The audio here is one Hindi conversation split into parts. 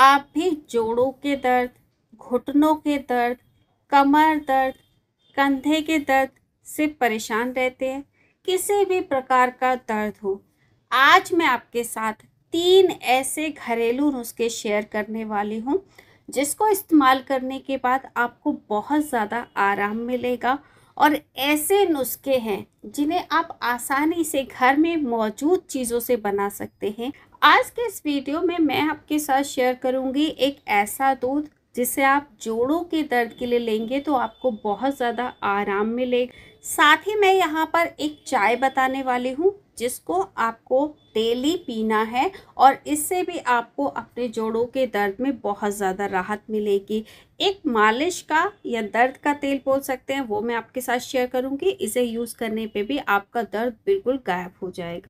आप भी जोड़ों के दर्द घुटनों के दर्द कमर दर्द कंधे के दर्द से परेशान रहते हैं किसी भी प्रकार का दर्द हो आज मैं आपके साथ तीन ऐसे घरेलू नुस्खे शेयर करने वाली हूँ जिसको इस्तेमाल करने के बाद आपको बहुत ज़्यादा आराम मिलेगा और ऐसे नुस्खे हैं जिन्हें आप आसानी से घर में मौजूद चीज़ों से बना सकते हैं आज के इस वीडियो में मैं आपके साथ शेयर करूंगी एक ऐसा दूध जिसे आप जोड़ों के दर्द के लिए लेंगे तो आपको बहुत ज़्यादा आराम मिलेगा साथ ही मैं यहाँ पर एक चाय बताने वाली हूँ जिसको आपको डेली पीना है और इससे भी आपको अपने जोड़ों के दर्द में बहुत ज़्यादा राहत मिलेगी एक मालिश का या दर्द का तेल बोल सकते हैं वो मैं आपके साथ शेयर करूँगी इसे यूज़ करने पे भी आपका दर्द बिल्कुल गायब हो जाएगा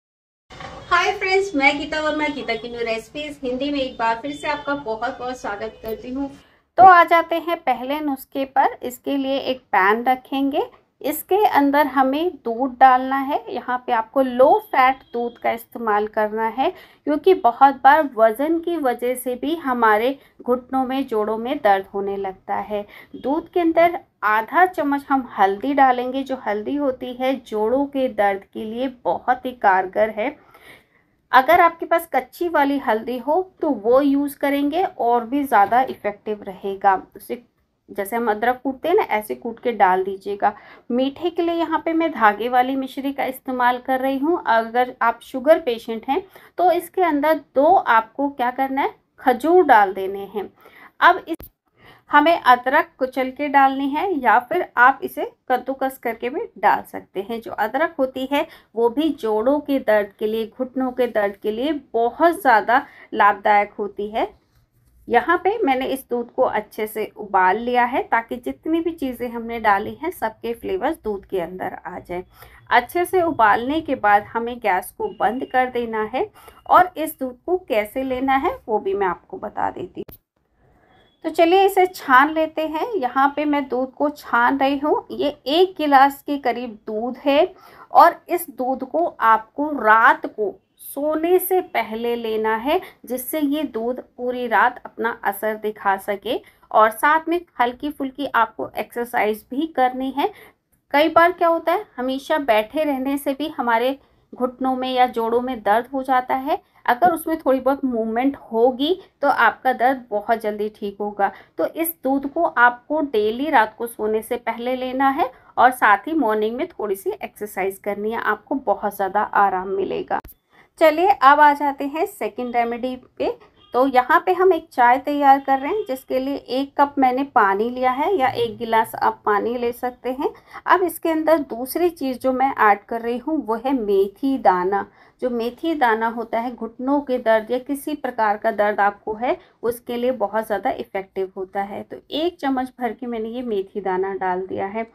हाय फ्रेंड्स मैं गीता वर्मा गीता की न्यू रेसिपीज हिंदी में एक बार फिर से आपका बहुत बहुत स्वागत करती हूँ तो आ जाते हैं पहले नुस्खे पर इसके लिए एक पैन रखेंगे इसके अंदर हमें दूध डालना है यहाँ पे आपको लो फैट दूध का इस्तेमाल करना है क्योंकि बहुत बार वज़न की वजह से भी हमारे घुटनों में जोड़ों में दर्द होने लगता है दूध के अंदर आधा चम्मच हम हल्दी डालेंगे जो हल्दी होती है जोड़ों के दर्द के लिए बहुत ही कारगर है अगर आपके पास कच्ची वाली हल्दी हो तो वो यूज़ करेंगे और भी ज़्यादा इफ़ेक्टिव रहेगा उसे जैसे हम अदरक कूटते हैं ना ऐसे कूट के डाल दीजिएगा मीठे के लिए यहाँ पे मैं धागे वाली मिश्री का इस्तेमाल कर रही हूँ अगर आप शुगर पेशेंट हैं तो इसके अंदर दो आपको क्या करना है खजूर डाल देने हैं अब इस हमें अदरक कुचल के डालनी है या फिर आप इसे कद्दूकस करके भी डाल सकते हैं जो अदरक होती है वो भी जोड़ों के दर्द के लिए घुटनों के दर्द के लिए बहुत ज़्यादा लाभदायक होती है यहाँ पे मैंने इस दूध को अच्छे से उबाल लिया है ताकि जितनी भी चीज़ें हमने डाली हैं सबके फ्लेवर्स दूध के अंदर आ जाए अच्छे से उबालने के बाद हमें गैस को बंद कर देना है और इस दूध को कैसे लेना है वो भी मैं आपको बता देती हूँ तो चलिए इसे छान लेते हैं यहाँ पे मैं दूध को छान रही हूँ ये एक गिलास के करीब दूध है और इस दूध को आपको रात को सोने से पहले लेना है जिससे ये दूध पूरी रात अपना असर दिखा सके और साथ में हल्की फुल्की आपको एक्सरसाइज भी करनी है कई बार क्या होता है हमेशा बैठे रहने से भी हमारे घुटनों में या जोड़ों में दर्द हो जाता है अगर उसमें थोड़ी बहुत मूवमेंट होगी तो आपका दर्द बहुत जल्दी ठीक होगा तो इस दूध को आपको डेली रात को सोने से पहले लेना है और साथ ही मॉर्निंग में थोड़ी सी एक्सरसाइज करनी है आपको बहुत ज़्यादा आराम मिलेगा चलिए अब आ जाते हैं सेकंड रेमेडी पे तो यहाँ पे हम एक चाय तैयार कर रहे हैं जिसके लिए एक कप मैंने पानी लिया है या एक गिलास आप पानी ले सकते हैं अब इसके अंदर दूसरी चीज़ जो मैं ऐड कर रही हूँ वो है मेथी दाना जो मेथी दाना होता है घुटनों के दर्द या किसी प्रकार का दर्द आपको है उसके लिए बहुत ज़्यादा इफ़ेक्टिव होता है तो एक चम्मच भर के मैंने ये मेथी दाना डाल दिया है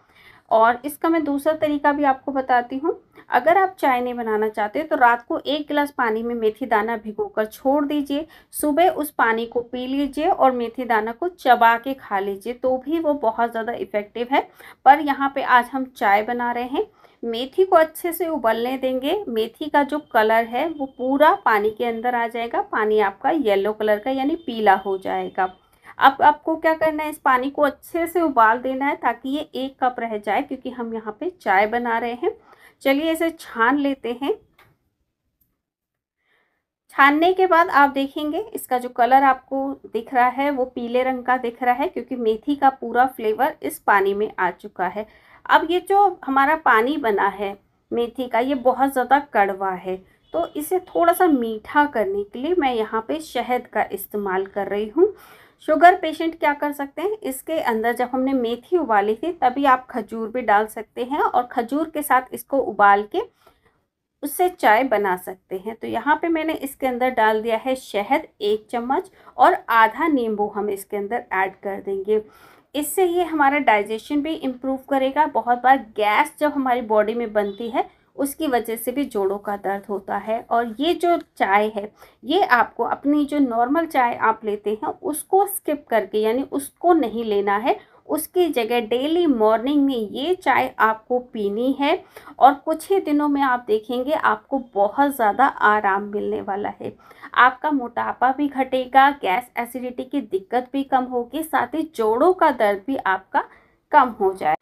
और इसका मैं दूसरा तरीका भी आपको बताती हूँ अगर आप चाय नहीं बनाना चाहते तो रात को एक गिलास पानी में मेथी दाना भिगो कर छोड़ दीजिए सुबह उस पानी को पी लीजिए और मेथी दाना को चबा के खा लीजिए तो भी वो बहुत ज़्यादा इफ़ेक्टिव है पर यहाँ पे आज हम चाय बना रहे हैं मेथी को अच्छे से उबलने देंगे मेथी का जो कलर है वो पूरा पानी के अंदर आ जाएगा पानी आपका येलो कलर का यानी पीला हो जाएगा अब आपको क्या करना है इस पानी को अच्छे से उबाल देना है ताकि ये एक कप रह जाए क्योंकि हम यहाँ पे चाय बना रहे हैं चलिए इसे छान लेते हैं छानने के बाद आप देखेंगे इसका जो कलर आपको दिख रहा है वो पीले रंग का दिख रहा है क्योंकि मेथी का पूरा फ्लेवर इस पानी में आ चुका है अब ये जो हमारा पानी बना है मेथी का ये बहुत ज़्यादा कड़वा है तो इसे थोड़ा सा मीठा करने के लिए मैं यहाँ पे शहद का इस्तेमाल कर रही हूँ शुगर पेशेंट क्या कर सकते हैं इसके अंदर जब हमने मेथी उबाली थी तभी आप खजूर भी डाल सकते हैं और खजूर के साथ इसको उबाल के उससे चाय बना सकते हैं तो यहाँ पे मैंने इसके अंदर डाल दिया है शहद एक चम्मच और आधा नींबू हम इसके अंदर ऐड कर देंगे इससे ये हमारा डाइजेशन भी इम्प्रूव करेगा बहुत बार गैस जब हमारी बॉडी में बनती है उसकी वजह से भी जोड़ों का दर्द होता है और ये जो चाय है ये आपको अपनी जो नॉर्मल चाय आप लेते हैं उसको स्किप करके यानी उसको नहीं लेना है उसकी जगह डेली मॉर्निंग में ये चाय आपको पीनी है और कुछ ही दिनों में आप देखेंगे आपको बहुत ज़्यादा आराम मिलने वाला है आपका मोटापा भी घटेगा गैस एसिडिटी की दिक्कत भी कम होगी साथ ही जोड़ों का दर्द भी आपका कम हो जाए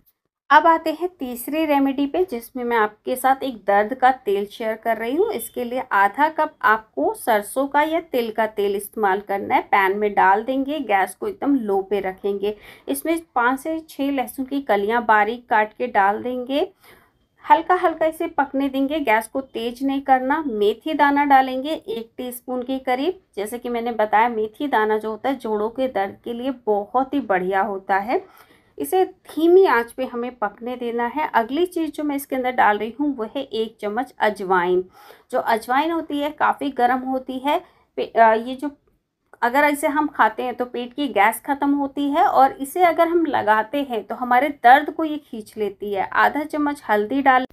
अब आते हैं तीसरी रेमेडी पे जिसमें मैं आपके साथ एक दर्द का तेल शेयर कर रही हूँ इसके लिए आधा कप आपको सरसों का या तिल का तेल इस्तेमाल करना है पैन में डाल देंगे गैस को एकदम लो पे रखेंगे इसमें पाँच से छः लहसुन की कलियाँ बारीक काट के डाल देंगे हल्का हल्का इसे पकने देंगे गैस को तेज नहीं करना मेथी दाना डालेंगे एक टीस्पून के करीब जैसे कि मैंने बताया मेथी दाना जो होता है जोड़ों के दर्द के लिए बहुत ही बढ़िया होता है इसे धीमी आंच पे हमें पकने देना है अगली चीज़ जो मैं इसके अंदर डाल रही हूँ वो है एक चम्मच अजवाइन जो अजवाइन होती है काफ़ी गर्म होती है ये जो अगर इसे हम खाते हैं तो पेट की गैस ख़त्म होती है और इसे अगर हम लगाते हैं तो हमारे दर्द को ये खींच लेती है आधा चम्मच हल्दी डाल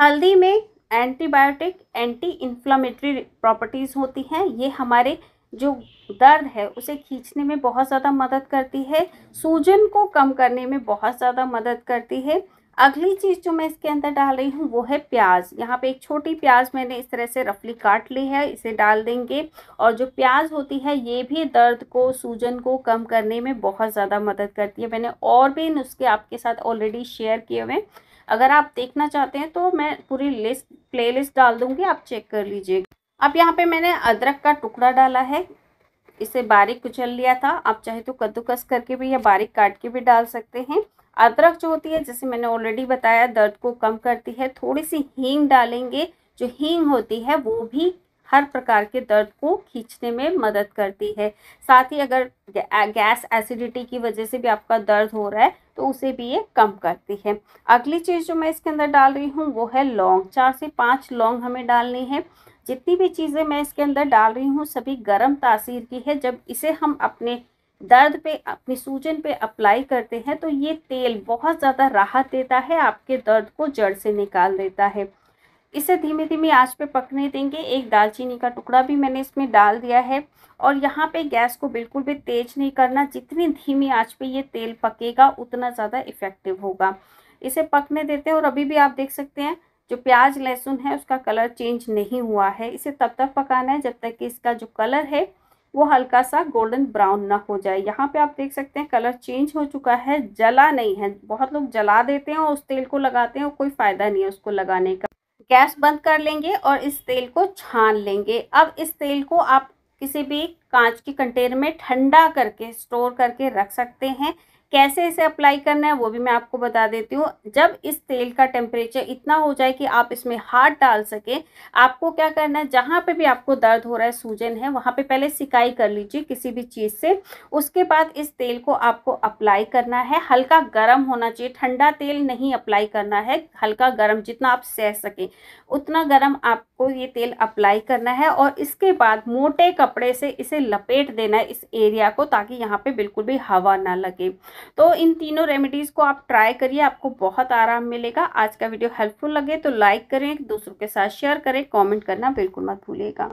हल्दी में एंटीबायोटिक एंटी इन्फ्लामेटरी प्रॉपर्टीज़ होती हैं ये हमारे जो दर्द है उसे खींचने में बहुत ज़्यादा मदद करती है सूजन को कम करने में बहुत ज़्यादा मदद करती है अगली चीज़ जो मैं इसके अंदर डाल रही हूँ वो है प्याज यहाँ पे एक छोटी प्याज मैंने इस तरह से रफली काट ली है इसे डाल देंगे और जो प्याज होती है ये भी दर्द को सूजन को कम करने में बहुत ज़्यादा मदद करती है मैंने और भी नुस्खे आपके साथ ऑलरेडी शेयर किए हुए अगर आप देखना चाहते हैं तो मैं पूरी लिस्ट लिस्ट डाल दूँगी आप चेक कर लीजिएगा अब यहाँ पे मैंने अदरक का टुकड़ा डाला है इसे बारीक कुचल लिया था आप चाहे तो कद्दूकस करके भी या बारीक काट के भी डाल सकते हैं अदरक जो होती है जैसे मैंने ऑलरेडी बताया दर्द को कम करती है थोड़ी सी हींग डालेंगे जो हींग होती है वो भी हर प्रकार के दर्द को खींचने में मदद करती है साथ ही अगर गैस एसिडिटी की वजह से भी आपका दर्द हो रहा है तो उसे भी ये कम करती है अगली चीज़ जो मैं इसके अंदर डाल रही हूँ वो है लौंग चार से पाँच लौंग हमें डालनी है जितनी भी चीज़ें मैं इसके अंदर डाल रही हूँ सभी गर्म तासीर की है जब इसे हम अपने दर्द पे अपनी सूजन पे अप्लाई करते हैं तो ये तेल बहुत ज़्यादा राहत देता है आपके दर्द को जड़ से निकाल देता है इसे धीमे धीमे आंच पे पकने देंगे एक दालचीनी का टुकड़ा भी मैंने इसमें डाल दिया है और यहाँ पे गैस को बिल्कुल भी तेज़ नहीं करना जितनी धीमी आंच पे ये तेल पकेगा उतना ज़्यादा इफ़ेक्टिव होगा इसे पकने देते हैं और अभी भी आप देख सकते हैं जो प्याज लहसुन है उसका कलर चेंज नहीं हुआ है इसे तब तक पकाना है जब तक कि इसका जो कलर है वो हल्का सा गोल्डन ब्राउन ना हो जाए यहाँ पे आप देख सकते हैं कलर चेंज हो चुका है जला नहीं है बहुत लोग जला देते हैं और उस तेल को लगाते हैं और कोई फ़ायदा नहीं है उसको लगाने का गैस बंद कर लेंगे और इस तेल को छान लेंगे अब इस तेल को आप किसी भी कांच के कंटेनर में ठंडा करके स्टोर करके रख सकते हैं कैसे इसे अप्लाई करना है वो भी मैं आपको बता देती हूँ जब इस तेल का टेम्परेचर इतना हो जाए कि आप इसमें हाथ डाल सकें आपको क्या करना है जहाँ पे भी आपको दर्द हो रहा है सूजन है वहाँ पे पहले सिकाई कर लीजिए किसी भी चीज़ से उसके बाद इस तेल को आपको अप्लाई करना है हल्का गर्म होना चाहिए ठंडा तेल नहीं अप्लाई करना है हल्का गर्म जितना आप सह सकें उतना गर्म आपको ये तेल अप्लाई करना है और इसके बाद मोटे कपड़े से इसे लपेट देना है इस एरिया को ताकि यहाँ पर बिल्कुल भी हवा ना लगे तो इन तीनों रेमेडीज़ को आप ट्राई करिए आपको बहुत आराम मिलेगा आज का वीडियो हेल्पफुल लगे तो लाइक करें दूसरों के साथ शेयर करें कॉमेंट करना बिल्कुल मत भूलिएगा